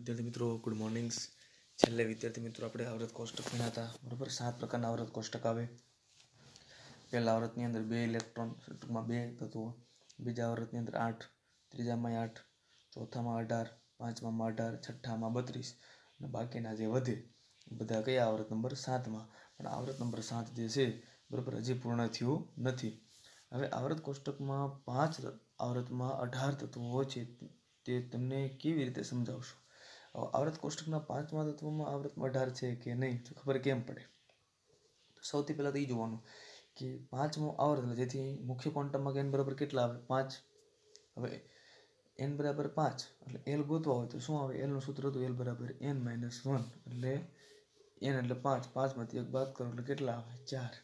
વિદ્યાર્થી મિત્રો ગુડ મોર્નિંગ્સ છેલ્લે વિદ્યાર્થી મિત્રો આપણે આવૃત કોષ્ટક ભણ્યા હતા બરાબર સાત પ્રકારના આવૃત કોષ્ટક આવે પહેલા આવૃતની અંદર બે ઇલેક્ટ્રોન ટૂંકમાં બે તત્વો બીજા આવૃતની અંદર આઠ ત્રીજામાં આઠ ચોથામાં અઢાર પાંચમામાં અઢાર છઠ્ઠામાં બત્રીસ અને બાકીના જે વધે બધા કયા આવૃત નંબર સાતમાં પણ આવૃત નંબર સાત જે છે બરાબર હજી પૂર્ણ થયું નથી હવે આવૃત કોષ્ટકમાં પાંચ આવૃતમાં અઢાર તત્વો હોય છે તે તમને કેવી રીતે સમજાવશો આવૃત કોષ્ટકના પાંચમા તત્વમાં આવૃતમાં અઢાર છે કે નહીં તો ખબર કેમ પડે સૌથી પહેલાં તો એ જોવાનું કે પાંચમો આવર્ત એટલે જેથી મુખ્ય ક્વોન્ટમમાં એન બરાબર કેટલા આવે પાંચ હવે એન બરાબર પાંચ એટલે એલ ગોતવા હોય તો શું આવે એલનું સૂત્ર હતું એલ બરાબર એન માઇનસ વન એટલે એન એટલે પાંચ પાંચમાંથી એક બાદ કરો એટલે કેટલા આવે ચાર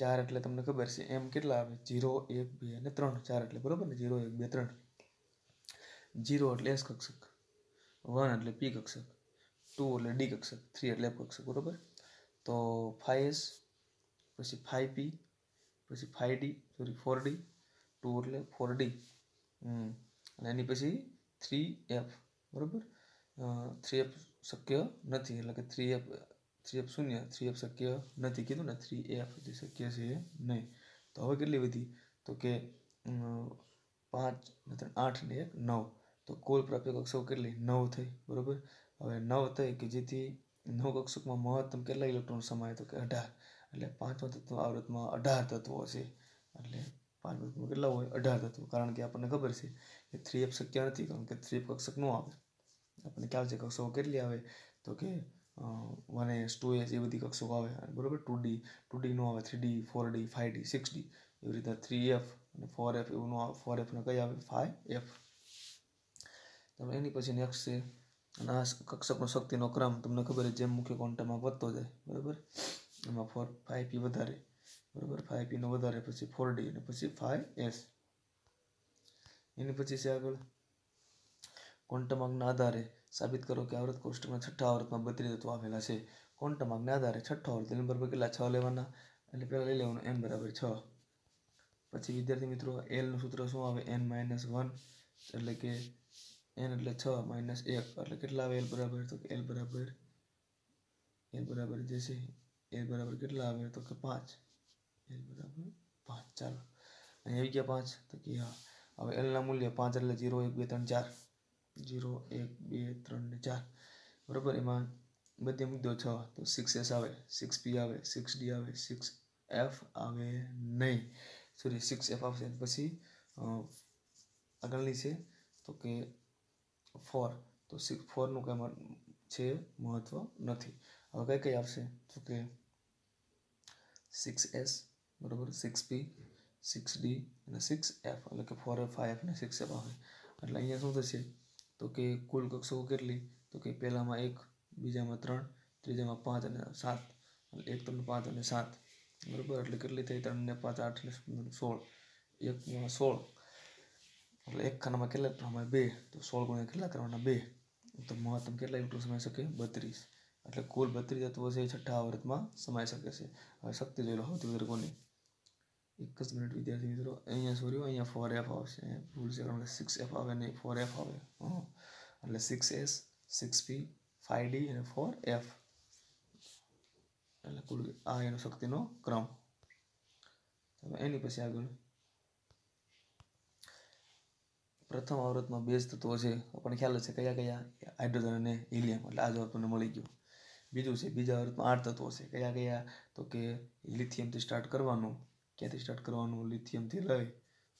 ચાર એટલે તમને ખબર છે એમ કેટલા આવે જીરો એક બે અને ત્રણ ચાર એટલે બરાબર ને જીરો એક બે ત્રણ જીરો એટલે એસ કક્ષક વન એટલે પી કક્ષક ટુ એટલે ડી કક્ષક થ્રી એટલે એફ કક્ષક બરાબર તો ફાઈવ એસ પછી ફાઈવ પી પછી five D sorry four D two એટલે ફોર ડી અને એની પછી થ્રી એફ બરાબર થ્રી એફ શક્ય નથી એટલે કે થ્રી એફ થ્રી એફ શૂન્ય થ્રી એફ શક્ય નથી કીધું ને થ્રી એફ જે શક્ય છે એ નહીં તો હવે કેટલી વધી તો કે પાંચ ત્રણ આઠ ને એક નવ તો કુલ પ્રાપ્ય કક્ષકો કેટલી નવ થઈ બરાબર હવે નવ થઈ કે જેથી નવ કક્ષકમાં મહત્તમ કેટલા ઇલેક્ટ્રોન સમાય તો કે અઢાર એટલે પાંચમા તત્વ આવૃતમાં અઢાર તત્વો છે એટલે પાંચ તત્વમાં કેટલા હોય અઢાર તત્વો કારણ કે આપણને ખબર છે કે થ્રી એફ શક્ય નથી કારણ કે થ્રી એફ કક્ષક ન આવે આપણને ખ્યાલ છે કક્ષકો કેટલી આવે તો કે વન એસ ટુ એસ એ બધી કક્ષકો આવે બરાબર ટુ ડી ટુ ડી નો આવે three D four D five D six D એવી રીતના થ્રી એફ અને ફોર એફ એવું ન આવે ફોર એફને કઈ આવે ફાઇવ એફ તમે એની પછી નેક્સ્ટ છે અને આ કક્ષકનો શક્તિનો ક્રમ તમને ખબર છે જેમ મુખ્ય કોન્ટામાં વધતો જાય બરાબર એમાં ફોર ફાઈવ પી વધારે બરાબર ફાઈવ પીનો વધારે પછી ફોર ડી અને પછી ફાઈવ એસ એની પછી છે આગળ ક્વોન્ટમ આધારે સાબિત કરો કે આવૃત કોષ્ટકના છઠ્ઠા આવૃતમાં બત્રીસ તત્વો આવેલા છે ક્વોન્ટમ આધારે છઠ્ઠા આવૃત એની બરાબર કેટલા છ લેવાના એટલે પહેલાં લઈ લેવાનું એમ બરાબર છ પછી વિદ્યાર્થી મિત્રો એલનું સૂત્ર શું આવે એન માઇનસ વન એટલે કે એન એટલે છ માઇનસ એક એટલે કેટલા આવે એલ બરાબર તો કે એલ બરાબર એલ બરાબર જે છે એલ બરાબર કેટલા આવે તો કે પાંચ એલ બરાબર પાંચ ચાલો અહીં આવી ગયા પાંચ તો કે હા હવે એલના મૂલ્ય પાંચ એટલે જીરો એક બે ત્રણ ચાર જીરો એક બે ત્રણ ને ચાર બરાબર એમાં બધે મુદ્દો છ તો સિક્સ એસ આવે સિક્સ પી આવે સિક્સ ડી આવે સિક્સ એફ આવે નહીં સોરી સિક્સ એફ આવશે પછી આગળની છે તો કે ફોર તો સિક્સ ફોરનું કંઈ છે મહત્ત્વ નથી હવે કઈ કઈ આવશે તો કે સિક્સ એસ બરાબર સિક્સ પી સિક્સ ડી અને સિક્સ એફ એટલે કે ફોર એફ ફાઈવ એફ અને સિક્સ એફ આવે એટલે અહીંયા શું થશે તો કે કુલ કક્ષકો કેટલી તો કે પહેલાંમાં એક બીજામાં ત્રણ ત્રીજામાં પાંચ અને સાત એટલે એક ત્રણ પાંચ અને સાત બરાબર એટલે કેટલી થઈ ત્રણ ને પાંચ આઠ ને સોળ એકમાં સોળ એટલે એક ખાનામાં કેટલા પ્રમાણે બે તો સોળ ગુણ્યા કેટલા કરવાના બે તો મહત્તમ કેટલા યુટ્યુબ સમાઈ શકે બત્રીસ એટલે કુલ બત્રીસ તત્વો છે છઠ્ઠા આવર્તમાં સમાઈ શકે છે હવે શક્તિ જોઈ લો સૌથી વધારે કોની એક જ મિનિટ વિદ્યાર્થી મિત્રો અહીંયા સોર્યો અહીંયા ફોર એફ આવશે ભૂલ છે કારણ કે સિક્સ એફ આવે નહીં ફોર એફ આવે એટલે six S six P five D અને ફોર એફ એટલે કુલ આ એનો શક્તિનો ક્રમ એની પછી આગળ પ્રથમ આવૃતમાં બેઝ તત્વો છે પણ ખ્યાલ છે કયા કયા હાઇડ્રોજન અને હિલિયમ એટલે આ જવાબ તમને મળી ગયું બીજું છે બીજા આવૃતમાં આઠ તત્વો છે કયા કયા તો કે લિથિયમથી સ્ટાર્ટ કરવાનું ક્યાંથી સ્ટાર્ટ કરવાનું લિથિયમથી લઈ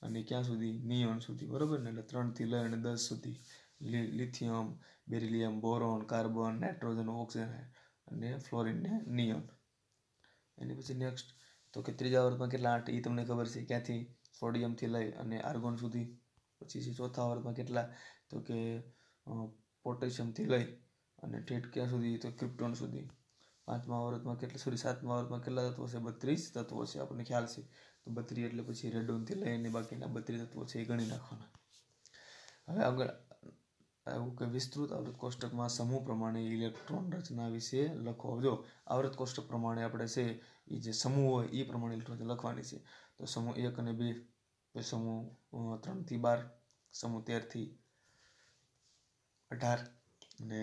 અને ક્યાં સુધી નિયોન સુધી બરાબર ને એટલે ત્રણથી લઈ અને દસ સુધી lithium beryllium boron carbon nitrogen oxygen અને ફ્લોરિન ને નિયોન એની પછી નેક્સ્ટ તો કે ત્રીજા વર્ગમાં કેટલા આઠ એ તમને ખબર છે ક્યાંથી સોડિયમથી લઈ અને આર્ગોન સુધી પછી છે ચોથા વર્ગમાં કેટલા તો કે પોટેશિયમથી લઈ અને ઠેઠ ક્યાં સુધી તો ક્રિપ્ટોન સુધી પાંચમા વર્ગમાં કેટલા સોરી સાતમા વર્ગમાં કેટલા તત્વો છે બત્રીસ તત્વો છે આપણને ખ્યાલ છે તો બત્રી એટલે પછી રેડોનથી લઈને બાકીના બત્રી તત્વો છે એ ગણી નાખવાના હવે આગળ આવું કે વિસ્તૃત આવૃત કોષ્ટકમાં સમૂહ પ્રમાણે ઇલેક્ટ્રોન રચના વિશે લખો જો આવૃત કોષ્ટક પ્રમાણે આપણે છે એ જે સમૂહ હોય એ પ્રમાણે ઇલેક્ટ્રોન લખવાની છે તો સમૂહ એક અને બે સમૂહ ત્રણથી બાર સમૂહ તેરથી અઢાર અને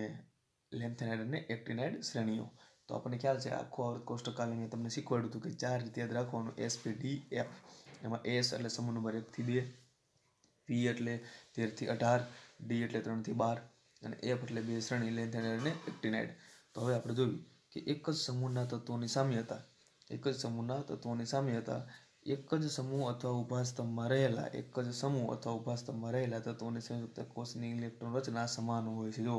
લેન્થેનાઇડ અને એક્ટિનાઇડ શ્રેણીઓ તો આપણને ખ્યાલ છે આખો આવૃત કોષ્ટકાલ મેં તમને શીખવાડ્યું હતું કે ચાર રીતે યાદ રાખવાનું એસ પી ડી એફ એમાં એસ એટલે સમૂહ નંબર એકથી બે પી એટલે તેરથી અઢાર ડી એટલે ત્રણથી બાર અને એફ એટલે બે શ્રેણી લેન્થેનાઇડ અને એક્ટિનાઇડ તો હવે આપણે જોયું કે એક જ સમૂહના તત્વોની હતા એક જ સમૂહના તત્વોની હતા એક જ સમૂહ અથવા ઉભા સ્તંભમાં રહેલા એક જ સમૂહ અથવા ઉભા સ્તંભમાં રહેલા તત્વોને સંયુક્ત કોષની ઇલેક્ટ્રોન રચના સમાન હોય છે જો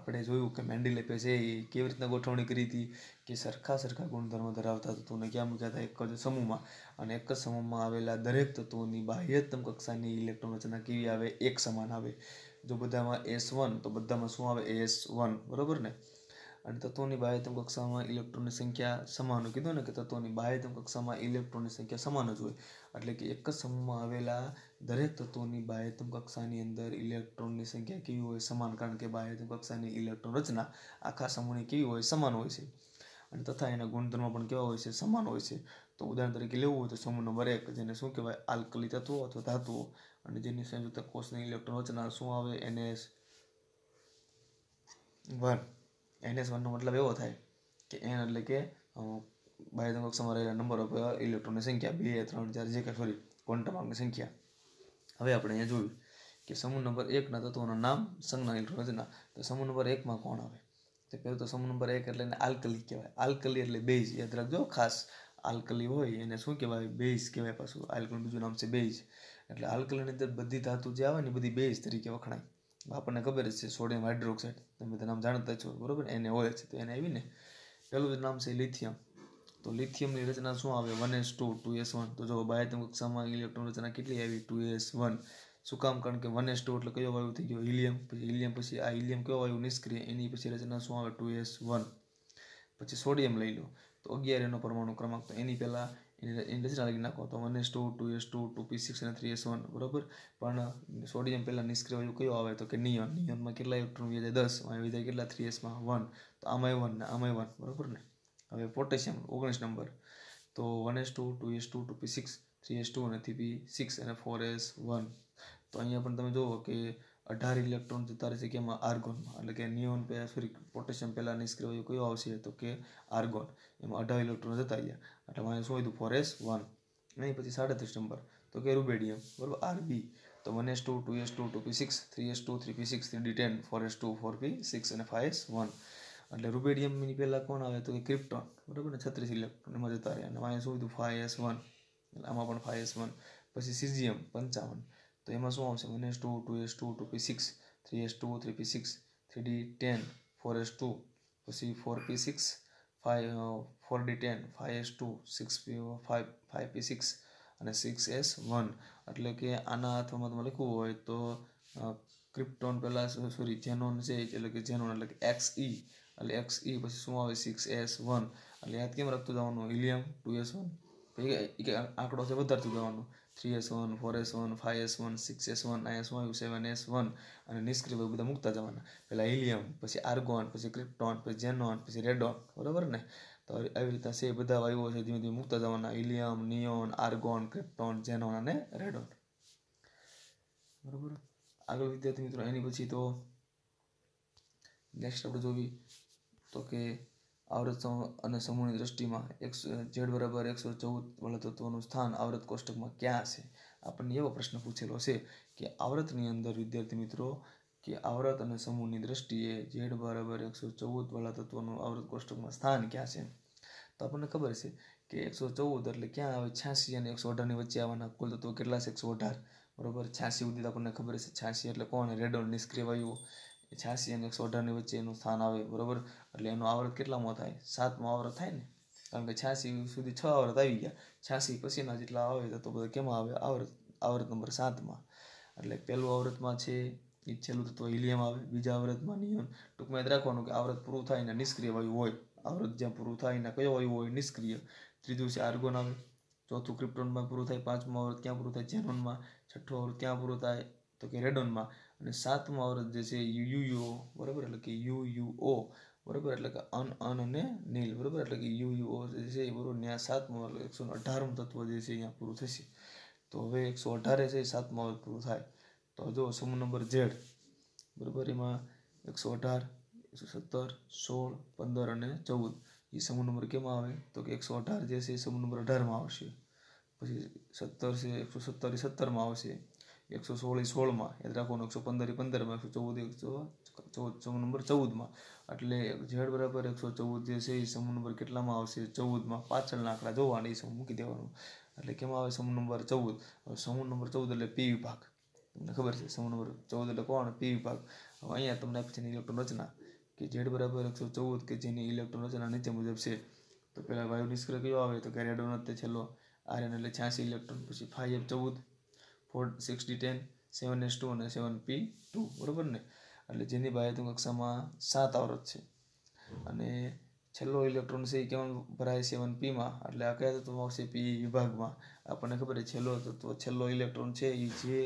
આપણે જોયું કે મેન્ડેલેપે છે એ કેવી રીતના ગોઠવણી કરી હતી કે સરખા સરખા ગુણધર્મ ધરાવતા તત્વોને ક્યાં મૂક્યા હતા એક જ સમૂહમાં અને એક જ સમૂહમાં આવેલા દરેક તત્વોની બાહ્યતમ કક્ષાની ઇલેક્ટ્રોન રચના કેવી આવે એક સમાન આવે જો બધામાં એસ વન તો બધામાં શું આવે એસ વન બરાબર ને અને તત્વોની બાહ્યતમ કક્ષામાં ઇલેક્ટ્રોનની સંખ્યા સમાન કીધું ને કે તત્વોની બાહ્યતમ કક્ષામાં ઇલેક્ટ્રોનની સંખ્યા સમાન જ હોય એટલે કે એક જ સમૂહમાં આવેલા દરેક તત્વોની બાહ્યતમ કક્ષાની અંદર ઇલેક્ટ્રોનની સંખ્યા કેવી હોય સમાન કારણ કે બાહ્યતમ કક્ષાની ઇલેક્ટ્રોન રચના આખા સમૂહની કેવી હોય સમાન હોય છે અને તથા એના ગુણધર્મો પણ કેવા હોય છે સમાન હોય છે તો ઉદાહરણ તરીકે લેવું હોય તો સમૂહ નંબર એક જેને શું કહેવાય આલ્કલી તત્વો અથવા ધાતુઓ અને જેની સંયુક્ત કોષની ઇલેક્ટ્રોન રચના શું આવે એને વન એન એસ વનનો મતલબ એવો થાય કે એન એટલે કે બાહ્યતમ કક્ષામાં રહેલા નંબર ઉપર ઇલેક્ટ્રોનની સંખ્યા બે ત્રણ ચાર જે કે સોરી ક્વોન્ટમ સંખ્યા હવે આપણે અહીંયા જોયું કે સમૂહ નંબર એકના તત્વોના નામ સંજ્ઞા ઇલેક્ટ્રોન રચના તો સમૂહ નંબર એકમાં કોણ આવે તો પહેલું તો સમૂહ નંબર એક એટલે એને આલ્કલી કહેવાય આલ્કલી એટલે બેઝ યાદ રાખજો ખાસ આલ્કલી હોય એને શું કહેવાય બેઝ કહેવાય પાછું આલ્કલીનું બીજું નામ છે બેઝ એટલે આલ્કલીની અંદર બધી ધાતુ જે આવે ને બધી બેઝ તરીકે વખણાય આપણને ખબર જ છે સોડિયમ હાઇડ્રોક્સાઇડ તમે તો નામ જાણતા છો બરાબર એને હોય છે તો એને આવીને પેલું જ નામ છે લિથિયમ તો લિથિયમની રચના શું આવે one S two two S one તો જો બાહ્યતમ કક્ષામાં ઇલેક્ટ્રોન રચના કેટલી આવી ટુ એસ વન શું કામ કારણ કે વન એસ ટુ એટલે કયો વાયુ થઈ ગયો હિલિયમ પછી હિલિયમ પછી આ હિલિયમ કયો વાયુ નિષ્ક્રિય એની પછી રચના શું આવે ટુ એસ વન પછી સોડિયમ લઈ લો તો અગિયાર એનો પરમાણુ ક્રમાંક તો એની પહેલાં ઇન્ડસ્ટ્રી નાખી નાખો તો one S two two S two two P six અને થ્રી એસ વન બરાબર પણ સોડિયમ પહેલાં નિષ્ક્રિય વાયુ કયો આવે તો કે નિયોન નિયોનમાં કેટલા ઇલેક્ટ્રોન વિધાય દસ અને વિધાય કેટલા થ્રી એસમાં વન તો આમાંય વન ને આમાંય વન બરાબર ને હવે પોટેશિયમ ઓગણીસ નંબર તો one S two two S two two P six three S two અને થ્રી પી સિક્સ અને ફોર એસ વન તો અહીંયા પણ તમે જુઓ કે અઢાર ઇલેક્ટ્રોન જતા રહેશે કેમાં આર્ગોનમાં એટલે કે નિયોન સોરી પોટેશિયમ પહેલાં નિષ્ક્રિય હોય કયો આવશે તો કે આર્ગોન એમાં અઢાર ઇલેક્ટ્રોન જતા રહ્યા એટલે માઇનસ હોય તો ફોર એસ વન નહીં પછી સાડત્રીસ નંબર તો કે રૂબેડિયમ બરાબર આરબી તો one S two two S two two P six three S two three P six three D ten four S two four P six અને ફાઇવ એસ વન એટલે રૂબેડિયમની પહેલાં કોણ આવે તો કે ક્રિપ્ટોન બરાબર ને છત્રીસ ઇલેક્ટ્રોન એમાં જતા રહ્યા અને માઇનસ હોય તો ફાઇવ એસ વન એટલે આમાં પણ ફાઇવ એસ વન પછી સીઝિયમ પંચાવન તો એમાં શું આવશે one S two two S two two P six three S two three P six three D ten four S two પછી four P six five four D ten five S two six P five five P six અને six S one એટલે કે આના અથવામાં તમે લખવું હોય તો krypton પહેલાં સોરી જેનોન છે એટલે કે જેનોન એટલે કે એક્સ ઈ e. એટલે એક્સ ઇ e પછી શું આવે સિક્સ એસ વન એટલે યાદ કેમ રાખતું જવાનું ઇલિયમ ટુ એસ વન તો એક આંકડો છે વધારતું જવાનું three S one four S one five S one six S one nine S one seven S one અને નિષ્ક્રિય બધા મૂકતા જવાના પહેલાં હિલિયમ પછી આર્ગોન પછી ક્રિપ્ટોન પછી જેનોન પછી રેડોન બરાબર ને તો આવી રીતના છે બધા વાયુઓ છે ધીમે ધીમે મૂકતા જવાના helium neon argon krypton xenon અને રેડોન બરાબર આગળ વિદ્યાર્થી મિત્રો એની પછી તો નેક્સ્ટ આપણે જોવી તો કે આવૃત અને સમૂહની દ્રષ્ટિમાં એકસો ઝેડ બરાબર એકસો ચૌદ વળતત્વનું સ્થાન આવૃત કોષ્ટકમાં ક્યાં છે આપણને એવો પ્રશ્ન પૂછેલો છે કે આવૃતની અંદર વિદ્યાર્થી મિત્રો કે આવૃત અને સમૂહની દ્રષ્ટિએ ઝેડ બરાબર એકસો ચૌદ વળતત્વનું આવૃત કોષ્ટકમાં સ્થાન ક્યાં છે તો આપણને ખબર છે કે એકસો ચૌદ એટલે ક્યાં આવે છ્યાસી અને એકસો અઢારની વચ્ચે આવવાના કુલ તત્વો કેટલા છે એકસો અઢાર બરાબર છ્યાસી સુધી આપણને ખબર છે છ્યાસી એટલે કોણ રેડોન નિષ્ક્રિય વાયુઓ છ્યાસી અને એકસો અઢારની વચ્ચે એનું સ્થાન આવે બરાબર એટલે એનો આવર્ત કેટલામાં થાય સાતમો આવર્ત થાય ને કારણ કે છ્યાસી સુધી છ આવર્ત આવી ગયા છ્યાસી પછીના જેટલા આવે તો બધા કેમાં આવે આવર્ત આવર્ત નંબર સાતમાં એટલે પહેલું આવર્તમાં છે એ છેલ્લું તત્વ ઇલિયમ આવે બીજા આવર્તમાં નિયોન ટૂંકમાં યાદ રાખવાનું કે આવર્ત પૂરું થાય ને નિષ્ક્રિય વાયુ હોય આવૃત જ્યાં પૂરું થાય એના કયો વાયુ હોય નિષ્ક્રિય ત્રીજું છે આર્ગોન આવે ચોથું ક્રિપ્ટોનમાં પૂરું થાય પાંચમું આવૃત ક્યાં પૂરું થાય જેનોનમાં છઠ્ઠું આવર્ત ક્યાં પૂરું થાય તો કે રેડોનમાં અને સાતમું અવરોધ જે છે યુ યુ બરાબર એટલે કે યુ યુ ઓ બરાબર એટલે કે અન અન અને નીલ બરાબર એટલે કે યુ યુ ઓ જે છે એ બરાબર ત્યાં સાતમું એટલે એકસો અઢારમું તત્વ જે છે અહીંયા પૂરું થશે તો હવે એકસો અઢારે છે એ સાતમું અવરોધ પૂરું થાય તો જો સમૂહ નંબર ઝેડ બરાબર એમાં એકસો અઢાર એકસો સત્તર સોળ પંદર અને ચૌદ એ સમૂહ નંબર કેમાં આવે તો કે એકસો અઢાર જે છે એ સમૂહ નંબર અઢારમાં આવશે પછી સત્તર છે એકસો સત્તર એ સત્તરમાં આવશે એકસો સોળ સોળમાં યાદ રાખવાનું એકસો પંદર એ પંદરમાં એકસો ચૌદ એકસો ચૌદ સમૂહ નંબર ચૌદમાં એટલે ઝેડ બરાબર એકસો ચૌદ જે છે એ સમૂહ નંબર કેટલામાં આવશે ચૌદમાં પાછળના આંકડા જોવાના એ સમૂહ મૂકી દેવાનું એટલે કેમાં આવે સમૂહ નંબર ચૌદ સમૂહ નંબર ચૌદ એટલે પી વિભાગ તમને ખબર છે સમૂહ નંબર ચૌદ એટલે કોણ પી વિભાગ હવે અહીંયા તમને આપી છે ઇલેક્ટ્રોન રચના કે ઝેડ બરાબર એકસો ચૌદ કે જેની ઇલેક્ટ્રોન રચના નીચે મુજબ છે તો પહેલાં વાયુ નિષ્ક્રિય કયો આવે તો કેરેડોન તે છેલ્લો આર્યન એટલે છ્યાસી ઇલેક્ટ્રોન પછી ફાઈવ ચૌદ four six D ten seven S two અને સેવન પી ટુ બરાબર ને એટલે જેની બાહ્યતમ કક્ષામાં સાત આવરત છે અને છેલ્લો ઇલેક્ટ્રોન છે એ કેમ ભરાય સેવન પીમાં એટલે આ કયા તત્વમાં આવશે પી વિભાગમાં આપણને ખબર છે છેલ્લો તત્વ છેલ્લો ઇલેક્ટ્રોન છે એ જે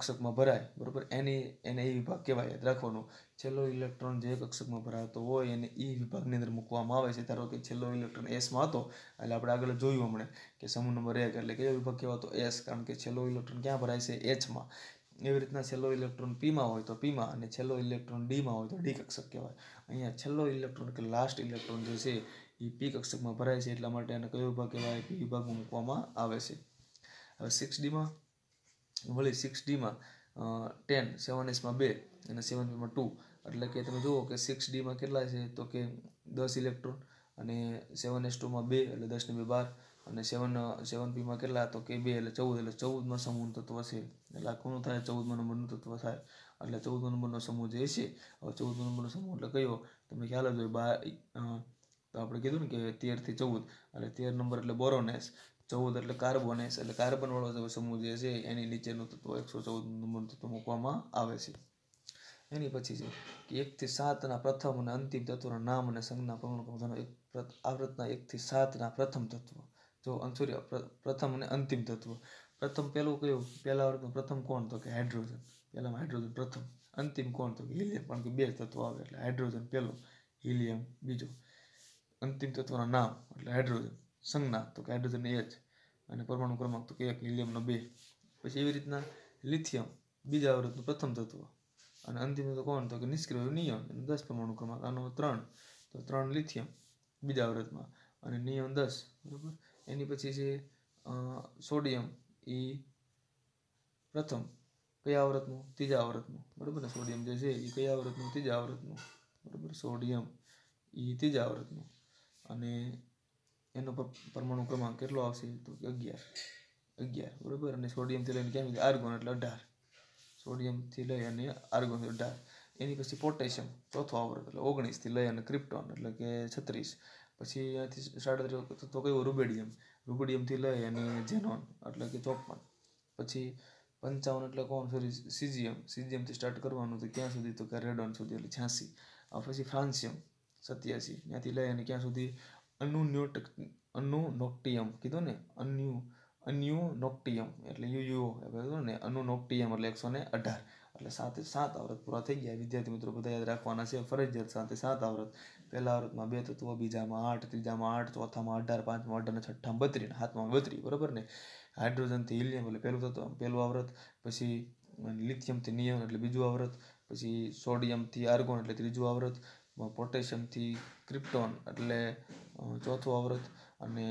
કક્ષકમાં ભરાય બરાબર એની એને એ વિભાગ કહેવાય યાદ રાખવાનું છેલ્લો ઇલેક્ટ્રોન જે કક્ષકમાં ભરાતો હોય એને એ વિભાગની અંદર મૂકવામાં આવે છે ધારો કે છેલ્લો ઇલેક્ટ્રોન એસમાં હતો એટલે આપણે આગળ જોયું હમણે કે સમૂહ નંબર એક એટલે કયો વિભાગ કહેવાતો એસ કારણ કે છેલ્લો ઇલેક્ટ્રોન ક્યાં ભરાય છે એચમાં એવી રીતના છેલ્લો ઇલેક્ટ્રોન પીમાં હોય તો પીમાં અને છેલ્લો ઇલેક્ટ્રોન ડીમાં હોય તો ડી કક્ષક કહેવાય અહીંયા છેલ્લો ઇલેક્ટ્રોન કે લાસ્ટ ઇલેક્ટ્રોન જે છે એ પી કક્ષકમાં ભરાય છે એટલા માટે એને કયો વિભાગ કહેવાય પી વિભાગમાં મૂકવામાં આવે છે હવે સિક્સ ડીમાં વળી સિક્સ ડીમાં ટેન સેવન એસમાં બે અને સેવન બીમાં ટુ એટલે કે તમે જુઓ કે સિક્સ ડીમાં કેટલા છે તો કે દસ ઇલેક્ટ્રોન અને સેવન એસ ટુમાં બે એટલે દસને બે બાર અને સેવન સેવન પીમાં કેટલા તો કે બે એટલે ચૌદ એટલે ચૌદમાં સમૂહ તત્વ છે એટલે આ થાય ચૌદમાં નંબરનું તત્વ થાય એટલે ચૌદમાં નંબરનો સમૂહ જે છે હવે ચૌદમાં નંબરનો સમૂહ એટલે કયો તમને ખ્યાલ જ હોય બાય તો આપણે કીધું ને કે તેરથી ચૌદ એટલે તેર નંબર એટલે બોરોનેસ ચૌદ એટલે કાર્બોનેસ એટલે કાર્બનવાળો સમૂહ જે છે એની નીચેનું તત્વ એકસો ચૌદ નંબરનું તત્વ મૂકવામાં આવે છે એની પછી છે કે એકથી સાતના પ્રથમ અને અંતિમ તત્વના નામ અને સંજ્ઞા પ્રમાણપત્રનો એક આવૃતના એકથી સાતના પ્રથમ તત્વ જો સોરી પ્રથમ અને અંતિમ તત્વ પ્રથમ પહેલું કયું પહેલા વર્ગનું પ્રથમ કોણ તો કે હાઇડ્રોજન પહેલામાં હાઇડ્રોજન પ્રથમ અંતિમ કોણ તો કે હિલિયમ કારણ કે બે તત્વ આવે એટલે હાઇડ્રોજન પહેલો હિલિયમ બીજો અંતિમ તત્વના નામ એટલે હાઇડ્રોજન સંજ્ઞા તો કે હાઇડ્રોજન એ જ અને પરમાણુ ક્રમાંક તો કે એક હિલિયમનો બે પછી એવી રીતના લિથિયમ બીજા અવરોધનું પ્રથમ તત્વ અને અંતિમ તો કોણ તો કે નિષ્ક્રિય નિયમ એનો દસ પરમાણુ ક્રમાંક આનો ત્રણ તો ત્રણ લિથિયમ બીજા અવરોધમાં અને નિયમ દસ બરાબર એની પછી છે સોડિયમ એ પ્રથમ કયા આવૃતનું ત્રીજા આવૃતનું બરાબર ને સોડિયમ જે છે એ કયા આવૃતનું ત્રીજા આવૃતનું બરાબર સોડિયમ એ ત્રીજા આવૃતનું અને એનો પરમાણુ ક્રમાંક કેટલો આવશે તો કે અગિયાર અગિયાર બરાબર અને સોડિયમથી લઈને કેમ સુધી આર્ગોન એટલે અઢાર સોડિયમથી લઈ અને આર્ગોન અઢાર એની પછી પોટેશિયમ ચોથો આવર્ત એટલે ઓગણીસથી લઈ અને ક્રિપ્ટોન એટલે કે છત્રીસ પછી અહીંયાથી સાડત્રીસ તો કયું રૂબેડિયમ રૂબેડિયમથી લઈ અને જેનોન એટલે કે ચોપન પછી પંચાવન એટલે કોણ સોરી સીજીએમ સીજીએમથી સ્ટાર્ટ કરવાનું તો ક્યાં સુધી તો કે રેડોન સુધી એટલે છ્યાસી પછી ફ્રાન્સિયમ સત્યાસી ત્યાંથી લઈ અને ક્યાં સુધી અનુ અનુનોટિયમ કીધું ને અન્યુ અન્યુ નોક્ટિયમ એટલે યુ યુ કીધું ને અનુ નોક્ટિયમ એટલે એકસો ને અઢાર એટલે સાથે સાત આવૃત પૂરા થઈ ગયા વિદ્યાર્થી મિત્રો બધા યાદ રાખવાના છે ફરજિયાત સાથે સાત આવૃત પહેલા આવૃતમાં બે તત્વો બીજામાં આઠ ત્રીજામાં આઠ ચોથામાં અઢાર પાંચમાં અઢાર છઠ્ઠામાં બત્રીસ હાથમાં બત્રીસ બરાબર ને હાઇડ્રોજનથી હિલિયમ એટલે પહેલું તત્વ પહેલું આવૃત પછી લિથિયમથી નિયમ એટલે બીજું આવૃત પછી સોડિયમથી આર્ગોન એટલે ત્રીજું આવૃત પોટેશિયમથી ક્રિપ્ટોન એટલે ચોથું અવરોધ અને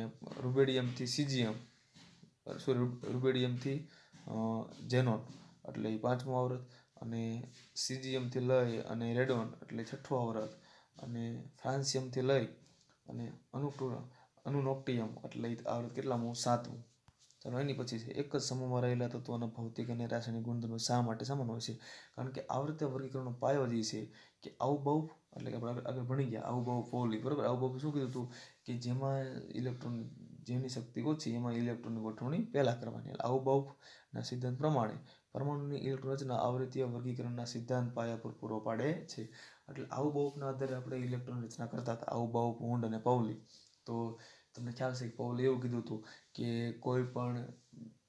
રુબેડિયમથી સીજીએમ સોરી રુબેડિયમથી જેનોન એટલે એ પાંચમું અવરોધ અને સીજીએમથી લઈ અને રેડોન એટલે છઠ્ઠું અવરોધ અને ફ્રાન્સિયમથી લઈ અને અનુ અનુનોક્ટિયમ એટલે આવૃત કેટલામું સાતમું ચાલો એની પછી છે એક જ સમૂહમાં રહેલા તત્વોના ભૌતિક અને રાસાયણિક ગુણધર્મો શા માટે સમાન હોય છે કારણ કે આવૃત્તિ વર્ગીકરણનો પાયો જે છે કે અવબવ એટલે કે આપણે આગળ ભણી ગયા આવું બહુ પૌલી બરાબર અવબવ શું કીધું હતું કે જેમાં ઇલેક્ટ્રોન જેની શક્તિ ઓછી એમાં ઇલેક્ટ્રોનની ગોઠવણી પહેલાં કરવાની એટલે બહુના સિદ્ધાંત પ્રમાણે પરમાણુની ઇલેક્ટ્રોન રચના આવૃત્તીય વર્ગીકરણના સિદ્ધાંત પાયા પર પૂરો પાડે છે એટલે આવું બહુના આધારે આપણે ઇલેક્ટ્રોન રચના કરતા હતા અવબવ હુંડ અને પૌલી તો તમને ખ્યાલ છે કે પૌલે એવું કીધું હતું કે કોઈ પણ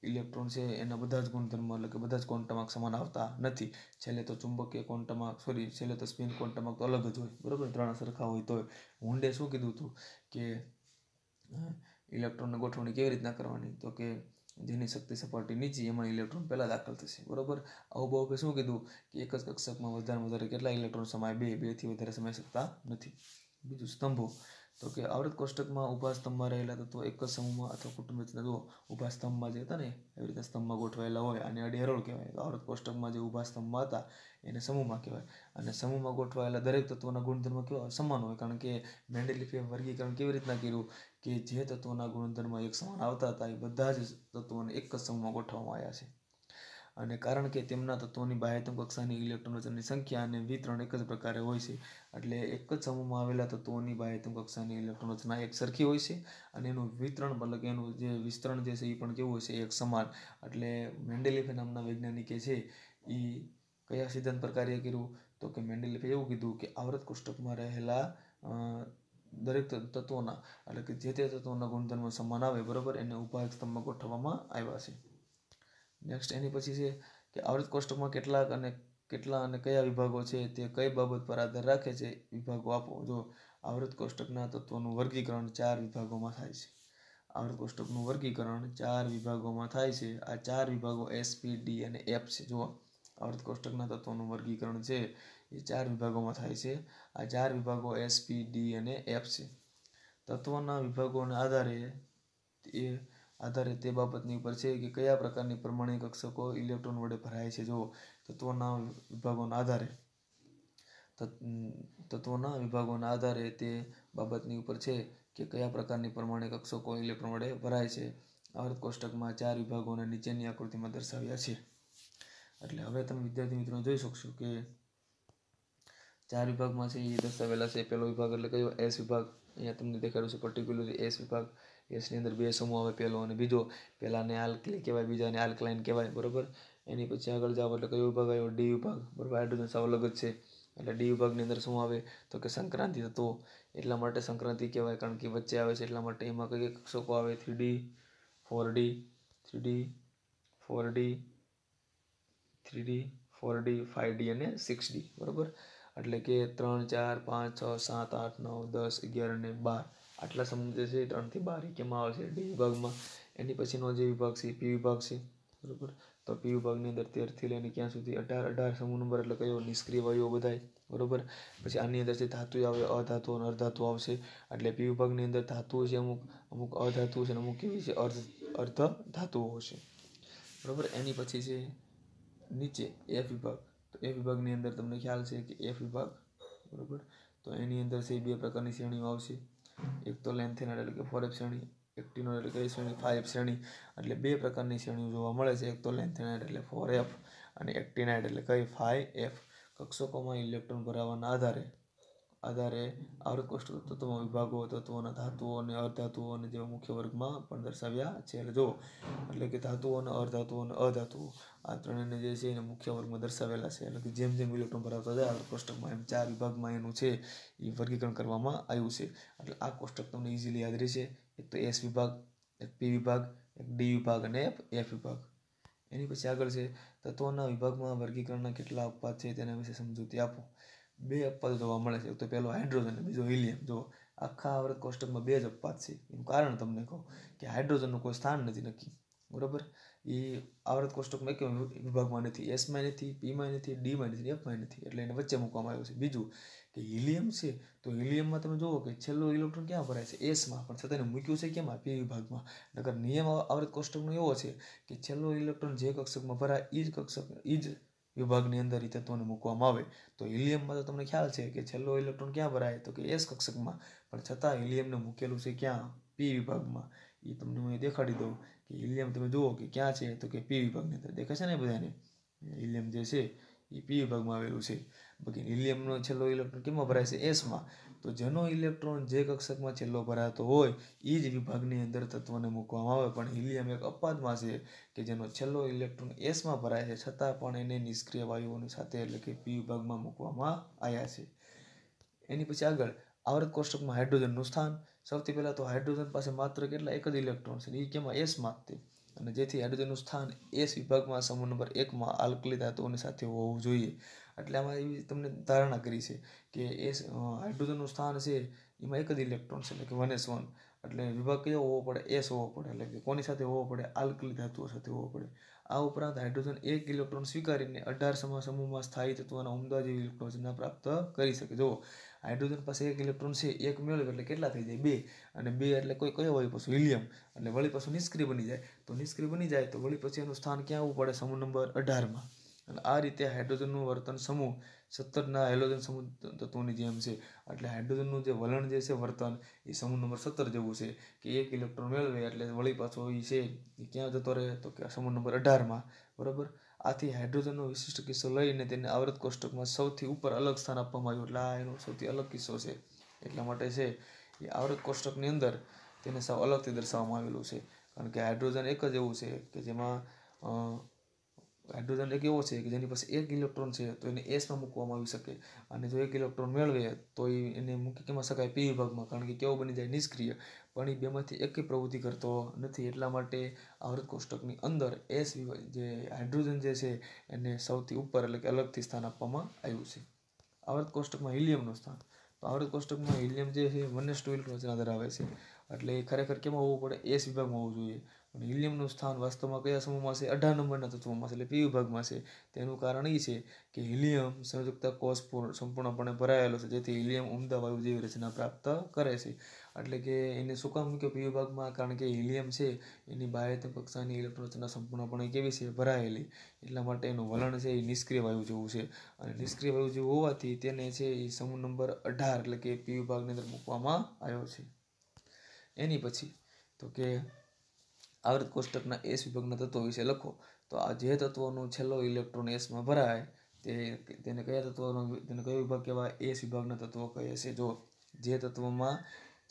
ઇલેક્ટ્રોન છે એના બધા જ ગુણધર્મ એટલે કે બધા જ કોન્ટમાક સમાન આવતા નથી છેલ્લે તો ચુંબકીય કોન્ટમાક સોરી છેલ્લે તો સ્પિન કોન્ટમાક તો અલગ જ હોય બરાબર ત્રણ સરખા હોય તો હુંડે શું કીધું હતું કે ઇલેક્ટ્રોનની ગોઠવણી કેવી રીતના કરવાની તો કે જેની શક્તિ સપાટી નીચી એમાં ઇલેક્ટ્રોન પહેલાં દાખલ થશે બરાબર અવભાવે શું કીધું કે એક જ કક્ષકમાં વધારે વધારે કેટલા ઇલેક્ટ્રોન સમાય બે બેથી વધારે સમાઈ શકતા નથી બીજું સ્તંભો તો કે આવૃત કોષ્ટકમાં ઉભા સ્તંભમાં રહેલા તત્વો એક જ સમૂહમાં અથવા કુટુંબ રચના જો ઊભા સ્તંભમાં જે હતા ને એવી રીતે સ્તંભમાં ગોઠવાયેલા હોય અને અડેરોળ કહેવાય આવૃત કોષ્ટકમાં જે ઊભા સ્તંભમાં હતા એને સમૂહમાં કહેવાય અને સમૂહમાં ગોઠવાયેલા દરેક તત્વોના ગુણધર્મ કેવા સમાન હોય કારણ કે મેન્ડેલિફે વર્ગીકરણ કેવી રીતના કર્યું કે જે તત્વોના ગુણધર્મ એક સમાન આવતા હતા એ બધા જ તત્વોને એક જ સમૂહમાં ગોઠવવામાં આવ્યા છે અને કારણ કે તેમના તત્વોની બાહ્યતમ કક્ષાની ઇલેક્ટ્રોનની સંખ્યા અને વિતરણ એક જ પ્રકારે હોય છે એટલે એક જ સમૂહમાં આવેલા તત્વોની બાહ્યતમ કક્ષાની ઇલેક્ટ્રોન એક સરખી હોય છે અને એનું વિતરણ મતલબ કે એનું જે વિસ્તરણ જે છે એ પણ કેવું હોય છે એક સમાન એટલે મેન્ડેલિફ નામના વૈજ્ઞાનિકે છે એ કયા સિદ્ધાંત પર કાર્ય કર્યું તો કે મેન્ડેલિફે એવું કીધું કે આવૃત કોષ્ટકમાં રહેલા દરેક તત્વોના એટલે કે જે તે તત્વોના ગુણધર્મો સમાન આવે બરાબર એને ઉભા એક સ્તંભમાં ગોઠવવામાં આવ્યા છે નેક્સ્ટ એની પછી છે કે આવૃત કોષ્ટકમાં કેટલાક અને કેટલા અને કયા વિભાગો છે તે કઈ બાબત પર આધાર રાખે છે વિભાગો આપો જો આવૃત કોષ્ટકના તત્વોનું વર્ગીકરણ ચાર વિભાગોમાં થાય છે આવૃત કોષ્ટકનું વર્ગીકરણ ચાર વિભાગોમાં થાય છે આ ચાર વિભાગો એસ પી ડી અને એફ છે જો આવૃત કોષ્ટકના તત્વોનું વર્ગીકરણ છે એ ચાર વિભાગોમાં થાય છે આ ચાર વિભાગો એસ પી ડી અને એફ છે તત્વોના વિભાગોના આધારે એ આધારે તે બાબતની ઉપર છે કે કયા પ્રકારની પ્રમાણે કક્ષકો ઇલેક્ટ્રોન વડે ભરાય છે જો તત્વોના વિભાગોના આધારે તત્વોના વિભાગોના આધારે તે બાબતની ઉપર છે કે કયા પ્રકારની પ્રમાણે કક્ષકો ઇલેક્ટ્રોન વડે ભરાય છે આવર્ત કોષ્ટકમાં ચાર વિભાગોને નીચેની આકૃતિમાં દર્શાવ્યા છે એટલે હવે તમે વિદ્યાર્થી મિત્રો જોઈ શકશો કે ચાર વિભાગમાં છે એ દર્શાવેલા છે પહેલો વિભાગ એટલે કયો એસ વિભાગ અહીંયા તમને દેખાડ્યું છે પર્ટિક્યુલરલી એસ વિભાગ ગેસની અંદર બે સમૂહ આવે પહેલો અને બીજો પહેલાંને આલ્કલી કહેવાય બીજાને આલ્કલાઇન કહેવાય બરાબર એની પછી આગળ જાઓ એટલે કયો વિભાગ આવ્યો ડી વિભાગ બરાબર હાઇડ્રોજન સાવ અલગ જ છે એટલે ડી વિભાગની અંદર શું આવે તો કે સંક્રાંતિ તત્વો એટલા માટે સંક્રાંતિ કહેવાય કારણ કે વચ્ચે આવે છે એટલા માટે એમાં કઈ કક્ષકો આવે three D four D three D four D three D four D five D અને સિક્સ ડી બરાબર એટલે કે ત્રણ ચાર પાંચ છ સાત આઠ નવ દસ અગિયાર અને બાર આટલા સમુદાય છે ત્રણથી બાર કેમાં આવશે ડી વિભાગમાં એની પછીનો જે વિભાગ છે પી વિભાગ છે બરાબર તો પી વિભાગની અંદર તેરથી લઈને ક્યાં સુધી અઢાર અઢાર સમૂહ નંબર એટલે કયો નિષ્ક્રિય વાયુઓ બધાય બરાબર પછી આની અંદર જે ધાતુ આવે અધાતુ અને અર્ધાતુ આવશે એટલે પી વિભાગની અંદર ધાતુ છે અમુક અમુક અધાતુ છે અને અમુક કેવી છે અર્ધ અર્ધ ધાતુઓ છે બરાબર એની પછી છે નીચે એફ વિભાગ તો એફ વિભાગની અંદર તમને ખ્યાલ છે કે એફ વિભાગ બરાબર તો એની અંદર છે બે પ્રકારની શ્રેણીઓ આવશે એક તો લેન્થિનર એટલે કે ફોર એફ શ્રેણી એક્ટિનોર એટલે કે શ્રેણી ફાઇવ શ્રેણી એટલે બે પ્રકારની શ્રેણીઓ જોવા મળે છે એક તો લેન્થેનાઇટ એટલે ફોર એફ અને એક્ટિનાઇડ એટલે કઈ ફાઇવ એફ કક્ષકોમાં ઇલેક્ટ્રોન ભરાવાના આધારે આધારે આરોકોષ્ઠ તત્વો વિભાગો તત્વોના ધાતુઓ અને અર્ધાતુઓ અને જેવા મુખ્ય વર્ગમાં પણ દર્શાવ્યા છે એટલે જો એટલે કે ધાતુઓ અને અર્ધાતુઓ અને અધાતુઓ આ ત્રણેયને જે છે એને મુખ્ય વર્ગમાં દર્શાવેલા છે એટલે કે જેમ જેમ ઇલેક્ટ્રોન ભરાવતા જાય આ કોષ્ટકમાં એમ ચાર વિભાગમાં એનું છે એ વર્ગીકરણ કરવામાં આવ્યું છે એટલે આ કોષ્ટક તમને ઇઝીલી યાદ રહેશે એક તો એસ વિભાગ એક પી વિભાગ એક ડી વિભાગ અને એફ વિભાગ એની પછી આગળ છે તત્વોના વિભાગમાં વર્ગીકરણના કેટલા અપવાદ છે તેના વિશે સમજૂતી આપો બે અપવાદ જોવા મળે છે એક તો પહેલો હાઇડ્રોજન બીજો હિલિયમ જો આખા આવૃત કોષ્ટકમાં બે જ અપવાદ છે એનું કારણ તમને કહું કે હાઇડ્રોજનનું કોઈ સ્થાન નથી નક્કી બરાબર એ આવૃત કોષ્ટકમાં એક વિભાગમાં નથી એસમાં નથી પીમાં નથી ડીમાં નથી એફમાં નથી એટલે એને વચ્ચે મૂકવામાં આવ્યું છે બીજું કે હિલિયમ છે તો હિલિયમમાં તમે જુઓ કે છેલ્લો ઇલેક્ટ્રોન ક્યાં ભરાય છે એસમાં પણ છતાં એને મૂક્યું છે કેમ પી વિભાગમાં નગર નિયમ આવૃત કોષ્ટકનો એવો છે કે છેલ્લો ઇલેક્ટ્રોન જે કક્ષકમાં ભરાય એ જ કક્ષક એ જ વિભાગની અંદર એ તત્વોને મૂકવામાં આવે તો હિલિયમમાં તો તમને ખ્યાલ છે કે છેલ્લો ઇલેક્ટ્રોન ક્યાં ભરાય તો કે એસ કક્ષકમાં પણ છતાં હિલિયમને મૂકેલું છે ક્યાં પી વિભાગમાં એ તમને હું દેખાડી દઉં કે હિલિયમ તમે જુઓ કે ક્યાં છે તો કે પી વિભાગની અંદર દેખાય છે ને બધાને હિલિયમ જે છે એ પી વિભાગમાં આવેલું છે બાકી હિલિયમનો છેલ્લો ઇલેક્ટ્રોન કેમાં ભરાય છે એસમાં તો જેનો ઇલેક્ટ્રોન જે કક્ષકમાં છેલ્લો ભરાતો હોય એ જ વિભાગની અંદર તત્વને મૂકવામાં આવે પણ હિલિયમ એક અપાદમાં છે કે જેનો છેલ્લો ઇલેક્ટ્રોન એસમાં ભરાય છે છતાં પણ એને નિષ્ક્રિય વાયુઓની સાથે એટલે કે પી વિભાગમાં મૂકવામાં આવ્યા છે એની પછી આગળ આવર્ત કોષ્ટકમાં હાઇડ્રોજનનું સ્થાન સૌથી પહેલાં તો હાઇડ્રોજન પાસે માત્ર કેટલા એક જ ઇલેક્ટ્રોન છે એ કેમાં એસમાં તે અને જેથી હાઇડ્રોજનનું સ્થાન એસ વિભાગમાં સમૂહ નંબર એકમાં આલ્કલી ધાતુઓની સાથે હોવું જોઈએ એટલે આમાં એવી તમને ધારણા કરી છે કે એ હાઇડ્રોજનનું સ્થાન છે એમાં એક જ ઇલેક્ટ્રોન છે એટલે કે વન એસ વન એટલે વિભાગ કયો હોવો પડે એસ હોવો પડે એટલે કે કોની સાથે હોવો પડે આલ્કલી ધાતુઓ સાથે હોવો પડે આ ઉપરાંત હાઇડ્રોજન એક ઇલેક્ટ્રોન સ્વીકારીને અઢાર સમા સમૂહમાં સ્થાયી તત્વોના ઉમદા જેવી ઇલેક્ટ્રોજનના પ્રાપ્ત કરી શકે જુઓ હાઇડ્રોજન પાસે એક ઇલેક્ટ્રોન છે એક મેળવે એટલે કેટલા થઈ જાય બે અને બે એટલે કોઈ કયો હોય પાછું હિલિયમ એટલે વળી પાછું નિષ્ક્રિય બની જાય તો નિષ્ક્રિય બની જાય તો વળી પછી એનું સ્થાન ક્યાં આવવું પડે સમૂહ નંબર અઢારમાં અને આ રીતે હાઇડ્રોજનનું વર્તન સમૂહ સત્તરના હેલોજન સમૂહ તત્વોની જેમ છે એટલે હાઇડ્રોજનનું જે વલણ જે છે વર્તન એ સમૂહ નંબર સત્તર જેવું છે કે એક ઇલેક્ટ્રોન મેળવે એટલે વળી પાછો એ છે એ ક્યાં જતો રહે તો કે સમૂહ નંબર અઢારમાં બરાબર આથી હાઇડ્રોજનનો વિશિષ્ટ કિસ્સો લઈને તેને આવૃત કોષ્ટકમાં સૌથી ઉપર અલગ સ્થાન આપવામાં આવ્યું એટલે આ એનો સૌથી અલગ કિસ્સો છે એટલા માટે છે એ આવૃત કોષ્ટકની અંદર તેને સાવ અલગથી દર્શાવવામાં આવેલું છે કારણ કે હાઇડ્રોજન એક જ એવું છે કે જેમાં હાઇડ્રોજન એક એવો છે કે જેની પાસે એક ઇલેક્ટ્રોન છે તો એને એસમાં મૂકવામાં આવી શકે અને જો એક ઇલેક્ટ્રોન મેળવે તો એને મૂકી કેમાં શકાય પી વિભાગમાં કારણ કે કેવો બની જાય નિષ્ક્રિય પણ એ બેમાંથી એકે પ્રવૃત્તિ કરતો નથી એટલા માટે આવૃત કોષ્ટકની અંદર એસ જે હાઇડ્રોજન જે છે એને સૌથી ઉપર એટલે કે અલગથી સ્થાન આપવામાં આવ્યું છે આવૃત કોષ્ટકમાં હિલિયમનું સ્થાન તો આવૃત કોષ્ટકમાં હિલિયમ જે છે વન એસ ટુ ઇલેક્ટ્રોન રચના ધરાવે છે એટલે એ ખરેખર કેમાં હોવું પડે એસ વિભાગમાં હોવું જોઈએ અને હિલિયમનું સ્થાન વાસ્તવમાં કયા સમૂહમાં છે અઢાર નંબરના તત્વોમાં છે એટલે પી વિભાગમાં છે તેનું કારણ એ છે કે હિલિયમ સંયુક્તતા કોષ સંપૂર્ણપણે ભરાયેલો છે જેથી હિલિયમ ઉમદા વાયુ જેવી રચના પ્રાપ્ત કરે છે એટલે કે એને શું કામ કે પી વિભાગમાં કારણ કે હિલિયમ છે એની બાહ્યતમ કક્ષાની ઇલેક્ટ્રોન રચના સંપૂર્ણપણે કેવી છે ભરાયેલી એટલા માટે એનું વલણ છે એ નિષ્ક્રિય વાયુ જેવું છે અને નિષ્ક્રિય વાયુ જેવું હોવાથી તેને છે એ સમૂહ નંબર અઢાર એટલે કે પી વિભાગની અંદર મૂકવામાં આવ્યો છે એની પછી તો કે આવૃત કોષ્ટકના એસ વિભાગના તત્વો વિશે લખો તો આ જે તત્વોનું છેલ્લો ઇલેક્ટ્રોન એસમાં ભરાય તે તેને કયા તત્વોનો તેને કયો વિભાગ કહેવાય એસ વિભાગના તત્વો કહે છે જો જે તત્વોમાં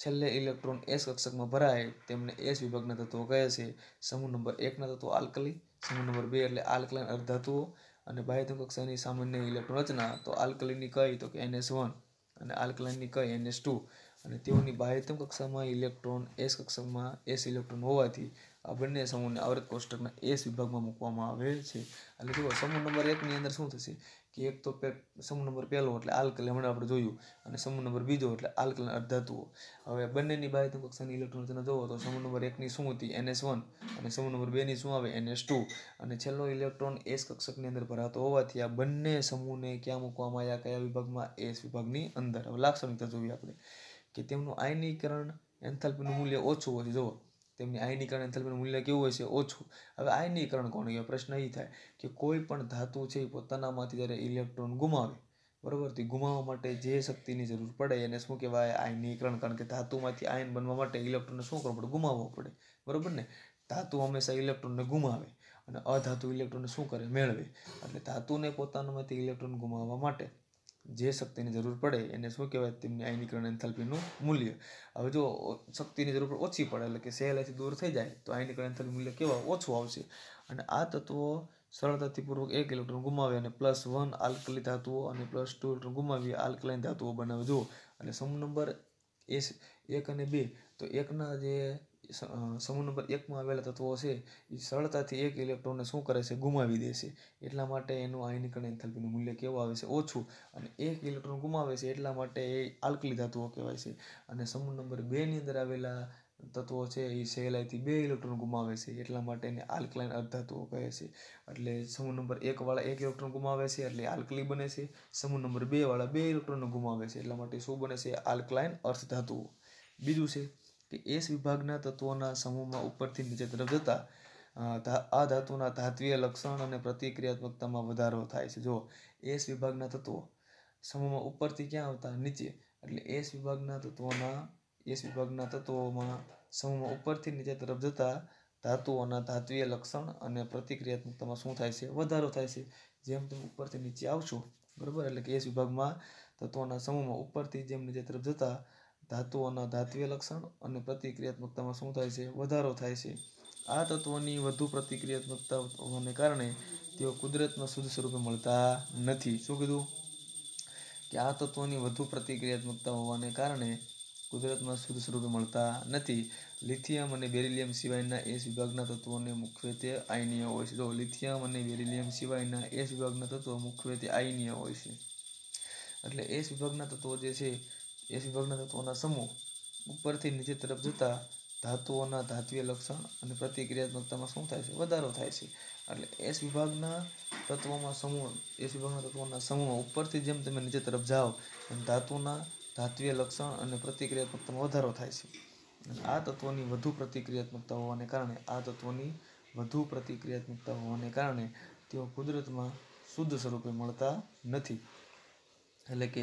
છેલ્લે ઇલેક્ટ્રોન એસ કક્ષકમાં ભરાય તેમને એસ વિભાગના તત્વો કહે છે સમૂહ નંબર એકના તત્વો આલ્કલી સમૂહ નંબર બે એટલે આલ્કલાઇન અર્ધાતુઓ અને બાહ્યતમ કક્ષાની સામાન્ય ઇલેક્ટ્રોન રચના તો આલ્કલીની કઈ તો કે એનએસ વન અને આલ્કલાઇનની કઈ એનએસ ટુ અને તેઓની બાહ્યતમ કક્ષામાં ઇલેક્ટ્રોન એસ કક્ષકમાં એસ ઇલેક્ટ્રોન હોવાથી આ બંને સમૂહને આવર્ત કોષ્ટકના એસ વિભાગમાં મૂકવામાં આવે છે એટલે જુઓ સમૂહ નંબર એકની અંદર શું થશે કે એક તો સમૂહ નંબર પહેલો એટલે આલ્કલ હમણાં આપણે જોયું અને સમૂહ નંબર બીજો એટલે આલ્કલ અર્ધાતુઓ હવે બંનેની બાહ્યતમ કક્ષાની ઇલેક્ટ્રોન રચના જોવો તો સમૂહ નંબર એકની શું હતી એનએસ વન અને સમૂહ નંબર બેની શું આવે એનએસ ટુ અને છેલ્લો ઇલેક્ટ્રોન એસ કક્ષકની અંદર ભરાતો હોવાથી આ બંને સમૂહને ક્યાં મૂકવામાં આવ્યા કયા વિભાગમાં એસ વિભાગની અંદર હવે લાક્ષણિકતા જોઈએ આપણે કે તેમનું આયનીકરણ એન્થાલ્પીનું મૂલ્ય ઓછું હોય જોવો તેમની આયનીકરણ એન્થાલ્પીનું મૂલ્ય કેવું હોય છે ઓછું હવે આયનીકરણ કોણ કહેવાય પ્રશ્ન એ થાય કે કોઈ પણ ધાતુ છે એ પોતાનામાંથી જ્યારે ઇલેક્ટ્રોન ગુમાવે બરાબર ગુમાવવા માટે જે શક્તિની જરૂર પડે એને શું કહેવાય આયનીકરણ કારણ કે ધાતુમાંથી આયન બનવા માટે ઇલેક્ટ્રોનને શું કરવું પડે ગુમાવવો પડે બરાબર ને ધાતુ હંમેશા ઇલેક્ટ્રોનને ગુમાવે અને અધાતુ ઇલેક્ટ્રોનને શું કરે મેળવે એટલે ધાતુને પોતાનામાંથી ઇલેક્ટ્રોન ગુમાવવા માટે જે શક્તિની જરૂર પડે એને શું કહેવાય તેમની આયનીકરણ એન્થાલ્પીનું મૂલ્ય હવે જો શક્તિની જરૂર ઓછી પડે એટલે કે સહેલાઈથી દૂર થઈ જાય તો આયનીકરણ એન્થાલ્પી મૂલ્ય કેવા ઓછું આવશે અને આ તત્વો સરળતાથીપૂર્વક એક ઇલેક્ટ્રોન ગુમાવે અને પ્લસ વન આલ્કલી ધાતુઓ અને પ્લસ ટુ ઇલેક્ટ્રોન ગુમાવી આલ્કલાઇન ધાતુઓ બનાવે જુઓ એટલે સમૂહ નંબર એસ એક અને બે તો એકના જે સમૂહ નંબર એકમાં આવેલા તત્વો છે એ સરળતાથી એક ઇલેક્ટ્રોનને શું કરે છે ગુમાવી દે છે એટલા માટે એનું આયનીકરણ એન્થાલ્પીનું મૂલ્ય કેવું આવે છે ઓછું અને એક ઇલેક્ટ્રોન ગુમાવે છે એટલા માટે એ આલ્કલી ધાતુઓ કહેવાય છે અને સમૂહ નંબર બેની અંદર આવેલા તત્વો છે એ સહેલાઈથી બે ઇલેક્ટ્રોન ગુમાવે છે એટલા માટે એને આલ્કલાઇન અર્ધાતુઓ કહે છે એટલે સમૂહ નંબર એકવાળા એક ઇલેક્ટ્રોન ગુમાવે છે એટલે આલ્કલી બને છે સમૂહ નંબર બેવાળા બે ઇલેક્ટ્રોન ગુમાવે છે એટલા માટે શું બને છે આલ્કલાઇન અર્ધધાતુઓ બીજું છે કે એસ વિભાગના તત્વોના સમૂહમાં ઉપરથી નીચે તરફ જતાં આ ધાતુના ધાત્વીય લક્ષણ અને પ્રતિક્રિયાત્મકતામાં વધારો થાય છે જો એસ વિભાગના તત્વો સમૂહમાં ઉપરથી ક્યાં આવતા નીચે એટલે એસ વિભાગના તત્વોના એસ વિભાગના તત્વોમાં સમૂહમાં ઉપરથી નીચે તરફ જતાં ધાતુઓના ધાત્વીય લક્ષણ અને પ્રતિક્રિયાત્મકતામાં શું થાય છે વધારો થાય છે જેમ તમે ઉપરથી નીચે આવશો બરાબર એટલે કે એસ વિભાગમાં તત્વોના સમૂહમાં ઉપરથી જેમ નીચે તરફ જતાં ધાતુઓના ધાત્વીય લક્ષણ અને પ્રતિક્રિયાત્મકતામાં શું થાય છે વધારો થાય છે આ તત્વોની વધુ પ્રતિક્રિયાત્મકતા હોવાને કારણે તેઓ કુદરતમાં શુદ્ધ સ્વરૂપે મળતા નથી શું કીધું કે આ તત્વોની વધુ પ્રતિક્રિયાત્મકતા હોવાને કારણે કુદરતમાં શુદ્ધ સ્વરૂપે મળતા નથી લિથિયમ અને બેરિલિયમ સિવાયના એસ વિભાગના તત્વોને મુખ્યત્વે આયનીય હોય છે તો લિથિયમ અને બેરિલિયમ સિવાયના એસ વિભાગના તત્વો મુખ્યત્વે આયનીય હોય છે એટલે એસ વિભાગના તત્વો જે છે એસી ભાગના તત્વોના સમૂહ ઉપરથી નીચે તરફ જતા ધાતુઓના ધાત્વીય લક્ષણ અને પ્રતિક્રિયાત્મકતામાં શું થાય છે વધારો થાય છે એટલે એસ વિભાગના તત્વોમાં સમૂહ એસ વિભાગના તત્વોના સમૂહ ઉપરથી જેમ તમે નીચે તરફ જાઓ એમ ધાતુના ધાત્વીય લક્ષણ અને પ્રતિક્રિયાત્મકતામાં વધારો થાય છે આ તત્વોની વધુ પ્રતિક્રિયાત્મકતા હોવાને કારણે આ તત્વોની વધુ પ્રતિક્રિયાત્મકતા હોવાને કારણે તેઓ કુદરતમાં શુદ્ધ સ્વરૂપે મળતા નથી એટલે કે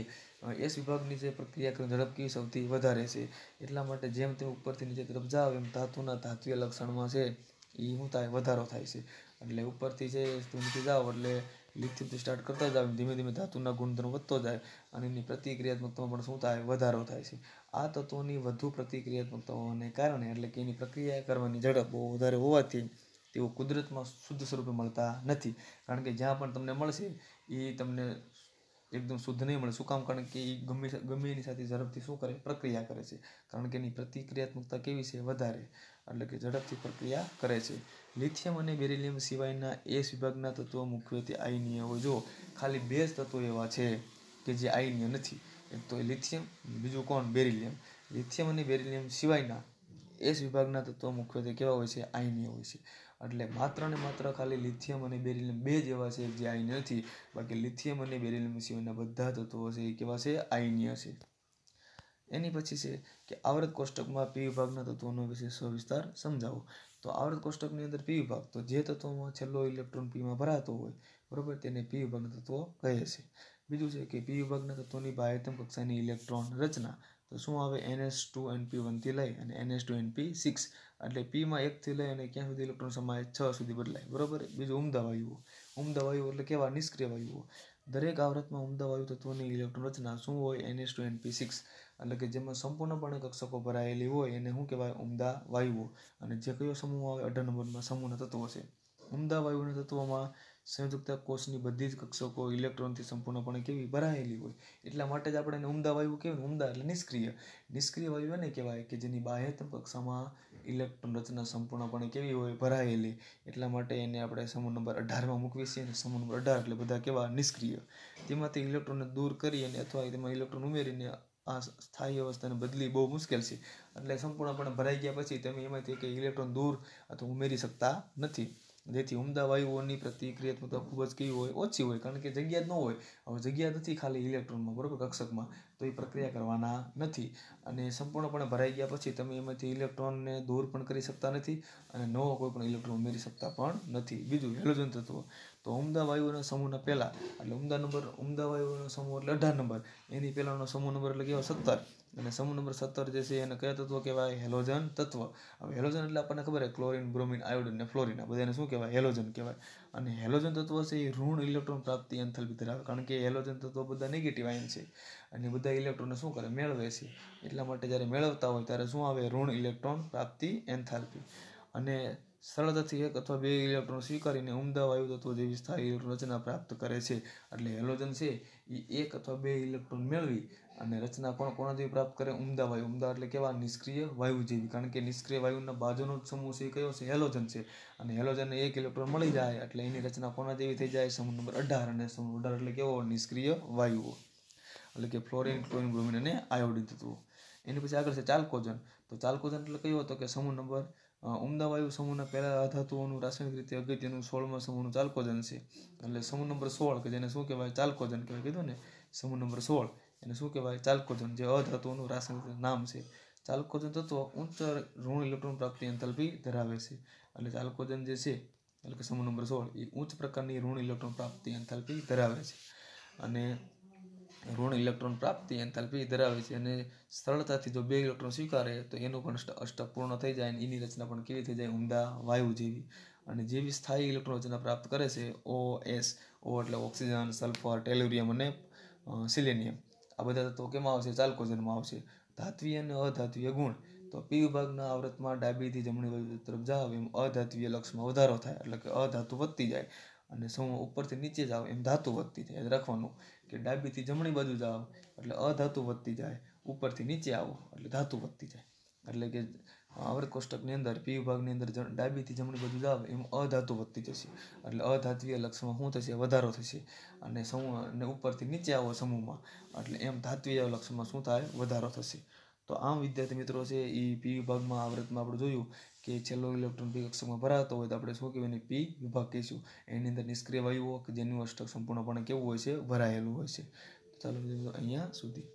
એસ વિભાગની જે પ્રક્રિયા ઝડપી સૌથી વધારે છે એટલા માટે જેમ તે ઉપરથી નીચે તરફ જાવ એમ ધાતુના ધાતુય લક્ષણમાં છે એ શું થાય વધારો થાય છે એટલે ઉપરથી જે નીચે જાઓ એટલે લીથથી સ્ટાર્ટ કરતા જાવ ધીમે ધીમે ધાતુના ગુણધર્મ વધતો જાય અને એની પ્રતિક્રિયાત્મકતામાં પણ શું થાય વધારો થાય છે આ તત્વોની વધુ પ્રતિક્રિયાત્મકતા હોવાને કારણે એટલે કે એની પ્રક્રિયા કરવાની ઝડપ બહુ વધારે હોવાથી તેઓ કુદરતમાં શુદ્ધ સ્વરૂપે મળતા નથી કારણ કે જ્યાં પણ તમને મળશે એ તમને એકદમ શુદ્ધ નહીં મળે શું કામ કારણ કે એ ગમે ગમે એની સાથે ઝડપથી શું કરે પ્રક્રિયા કરે છે કારણ કે એની પ્રતિક્રિયાત્મકતા કેવી છે વધારે એટલે કે ઝડપથી પ્રક્રિયા કરે છે લિથિયમ અને બેરિલિયમ સિવાયના એસ વિભાગના તત્વો મુખ્યત્વે આઈનીય હોય જો ખાલી બે જ તત્વો એવા છે કે જે આઈનીય નથી એક તો લિથિયમ બીજું કોણ બેરિલિયમ લિથિયમ અને બેરિલિયમ સિવાયના એસ વિભાગના તત્વો મુખ્યત્વે કેવા હોય છે આઈનીય હોય છે એટલે માત્ર ને માત્ર ખાલી લિથિયમ અને બેરિલિયમ બે જ એવા છે જે આયન નથી બાકી લિથિયમ અને બેરિલિયમ સિવાયના બધા તત્વો છે એ કેવા છે આઈન્ય છે એની પછી છે કે આવૃત કોષ્ટકમાં પી વિભાગના તત્વોનો વિશે સવિસ્તાર સમજાવો તો આવૃત કોષ્ટકની અંદર પી વિભાગ તો જે તત્વોમાં છેલ્લો ઇલેક્ટ્રોન પીમાં ભરાતો હોય બરાબર તેને પી વિભાગના તત્વો કહે છે બીજું છે કે પી વિભાગના તત્વોની બાહ્યતમ કક્ષાની ઇલેક્ટ્રોન રચના તો શું આવે એન એસ ટુ એનપી વનથી લઈ અને N NS two NP six એટલે પીમાં એકથી લઈ અને ક્યાં સુધી ઇલેક્ટ્રોન સમાય છ સુધી બદલાય બરાબર બીજું ઉમદા વાયુઓ ઉમદા વાયુઓ એટલે કેવા નિષ્ક્રિય વાયુઓ દરેક આવરતમાં ઉમદા વાયુ તત્વોની ઇલેક્ટ્રોન રચના શું હોય એનએસ ટુ એનપી સિક્સ એટલે કે જેમાં સંપૂર્ણપણે કક્ષકો ભરાયેલી હોય એને શું કહેવાય ઉમદા વાયુઓ અને જે કયો સમૂહ આવે અઢાર નંબરમાં સમૂહના તત્વો છે ઉમદા વાયુના તત્વોમાં સંયુક્ત કોષની બધી જ કક્ષકો ઇલેક્ટ્રોનથી સંપૂર્ણપણે કેવી ભરાયેલી હોય એટલા માટે જ આપણે એને ઉમદા વાયુ કહેવાય ઉમદા એટલે નિષ્ક્રિય નિષ્ક્રિય વાયુ એને કહેવાય કે જેની બાહ્યતમ કક્ષામાં ઇલેક્ટ્રોન રચના સંપૂર્ણપણે કેવી હોય ભરાયેલી એટલા માટે એને આપણે સમૂહ નંબર અઢારમાં મૂકવી છીએ અને સમૂહ નંબર અઢાર એટલે બધા કેવા નિષ્ક્રિય તેમાંથી ઇલેક્ટ્રોનને દૂર કરી અને અથવા તેમાં ઇલેક્ટ્રોન ઉમેરીને આ સ્થાયી અવસ્થાને બદલી બહુ મુશ્કેલ છે એટલે સંપૂર્ણપણે ભરાઈ ગયા પછી તમે એમાંથી કે ઇલેક્ટ્રોન દૂર અથવા ઉમેરી શકતા નથી જેથી ઉમદા વાયુઓની પ્રતિક્રિયાત્મકતા ખૂબ જ કેવી હોય ઓછી હોય કારણ કે જગ્યા જ ન હોય હવે જગ્યા નથી ખાલી ઇલેક્ટ્રોનમાં બરાબર કક્ષકમાં તો એ પ્રક્રિયા કરવાના નથી અને સંપૂર્ણપણે ભરાઈ ગયા પછી તમે એમાંથી ઇલેક્ટ્રોનને દૂર પણ કરી શકતા નથી અને નવો કોઈ પણ ઇલેક્ટ્રોન ઉમેરી શકતા પણ નથી બીજું હેલોજન તત્વ તો ઉમદા વાયુઓના સમૂહના પહેલાં એટલે ઉમદા નંબર ઉમદા વાયુઓનો સમૂહ એટલે અઢાર નંબર એની પહેલાંનો સમૂહ નંબર એટલે કેવો સત્તર અને સમૂહ નંબર સત્તર જે છે એને કયા તત્વ કહેવાય હેલોજન તત્વ હવે હેલોજન એટલે આપણને ખબર છે ક્લોરિન બ્રોમિન આયોડિન અને ફ્લોરિન આ બધાને શું કહેવાય હેલોજન કહેવાય અને હેલોજન તત્વ છે એ ઋણ ઇલેક્ટ્રોન પ્રાપ્તિ એન્થેલ્પી ધરાવે કારણ કે હેલોજન તત્વ બધા નેગેટિવ આયન છે અને બધા ઇલેક્ટ્રોનને શું કરે મેળવે છે એટલા માટે જ્યારે મેળવતા હોય ત્યારે શું આવે ઋણ ઇલેક્ટ્રોન પ્રાપ્તિ એન્થાલ્પી અને સરળતાથી એક અથવા બે ઇલેક્ટ્રોન સ્વીકારીને ઉમદા વાયુ તત્વો જેવી સ્થાયી રચના પ્રાપ્ત કરે છે એટલે હેલોજન છે એ એક અથવા બે ઇલેક્ટ્રોન મેળવી અને રચના કોણ કોણાથી પ્રાપ્ત કરે ઉમદા વાયુ ઉમદા એટલે કેવા નિષ્ક્રિય વાયુ જેવી કારણ કે નિષ્ક્રિય વાયુના બાજુનો જ સમૂહ છે કયો છે હેલોજન છે અને હેલોજનને એક ઇલેક્ટ્રોન મળી જાય એટલે એની રચના કોના જેવી થઈ જાય સમૂહ નંબર અઢાર અને સમૂહ અઢાર એટલે કેવો નિષ્ક્રિય વાયુઓ એટલે કે ફ્લોરિન ક્લોરિન બ્રોમિન અને આયોડિન તત્વો એની પછી આગળ છે ચાલકોજન તો ચાલ્કોજન એટલે કયો હતો કે સમૂહ નંબર ઉમદા વાયુ સમૂહના પહેલા ધાતુઓનું રાસાયણિક રીતે અગત્યનું સોળમાં સમૂહનું ચાલકોજન છે એટલે સમૂહ નંબર સોળ કે જેને શું કહેવાય ચાલકોજન કહેવાય કીધું ને સમૂહ નંબર સોળ એને શું કહેવાય ચાલકોજન જે અધાતુઓનું રાસાયણિક નામ છે ચાલકોજન તત્વ ઉચ્ચ ઋણ ઇલેક્ટ્રોન પ્રાપ્તિ એન્થાલ્પી ધરાવે છે એટલે ચાલકોજન જે છે એટલે કે સમૂહ નંબર સોળ એ ઉચ્ચ પ્રકારની ઋણ ઇલેક્ટ્રોન પ્રાપ્તિ એન્થાલ્પી ધરાવે છે અને ઋણ ઇલેક્ટ્રોન પ્રાપ્તિ એન્થાલ્પી ધરાવે છે અને સરળતાથી જો બે ઇલેક્ટ્રોન સ્વીકારે તો એનું પણ અષ્ટક પૂર્ણ થઈ જાય અને એની રચના પણ કેવી થઈ જાય ઉમદા વાયુ જેવી અને જેવી સ્થાયી ઇલેક્ટ્રોન રચના પ્રાપ્ત કરે છે ઓ એસ ઓ એટલે ઓક્સિજન સલ્ફર ટેલ્યુરિયમ અને સિલેનિયમ આ બધા તત્વો કેમાં આવશે ચાલકોઝનમાં આવશે ધાત્વીય અને અધાત્વીય ગુણ તો પી વિભાગના આવૃતમાં ડાબીથી જમણી બાજુ તરફ જાવ એમ અધાત્વીય લક્ષમાં વધારો થાય એટલે કે અધાતુ વધતી જાય અને સૌ ઉપરથી નીચે જાવ એમ ધાતુ વધતી જાય રાખવાનું કે ડાબીથી જમણી બાજુ જાવ એટલે અધાતુ વધતી જાય ઉપરથી નીચે આવો એટલે ધાતુ વધતી જાય એટલે કે આવર્ત કોષ્ટકની અંદર પી વિભાગની અંદર ડાબીથી જમણી બાજુ જાવ એમ અધાતુ વધતી જશે એટલે અધાત્વીય લક્ષમાં શું થશે વધારો થશે અને સમૂહ અને ઉપરથી નીચે આવો સમૂહમાં એટલે એમ ધાત્વીય લક્ષણમાં શું થાય વધારો થશે તો આમ વિદ્યાર્થી મિત્રો છે એ પી વિભાગમાં આવૃતમાં આપણે જોયું કે છેલ્લો ઇલેક્ટ્રોન પી કક્ષકમાં ભરાતો હોય તો આપણે શું કહેવાય પી વિભાગ કહીશું એની અંદર નિષ્ક્રિય વાયુઓ કે જેનું અષ્ટક સંપૂર્ણપણે કેવું હોય છે ભરાયેલું હોય છે ચાલો અહીંયા સુધી